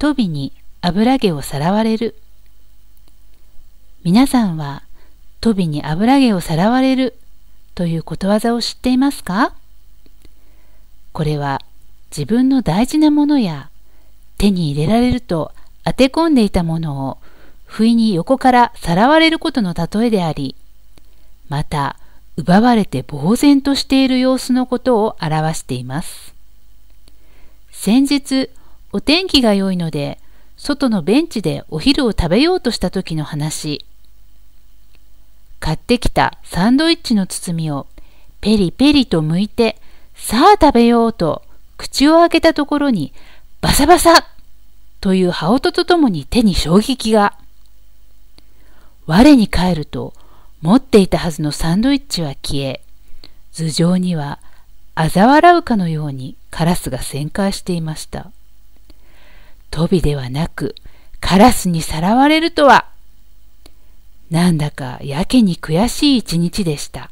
トビに油毛をさらわれる。皆さんは、トビに油毛をさらわれるということわざを知っていますかこれは自分の大事なものや手に入れられると当て込んでいたものを不意に横からさらわれることの例えであり、また奪われて呆然としている様子のことを表しています。先日、お天気が良いので、外のベンチでお昼を食べようとした時の話。買ってきたサンドイッチの包みをペリペリと剥いて、さあ食べようと口を開けたところにバサバサという羽音とともに手に衝撃が。我に帰ると持っていたはずのサンドイッチは消え、頭上には嘲笑うかのようにカラスが旋回していました。トビではなくカラスにさらわれるとは。なんだかやけに悔しい一日でした。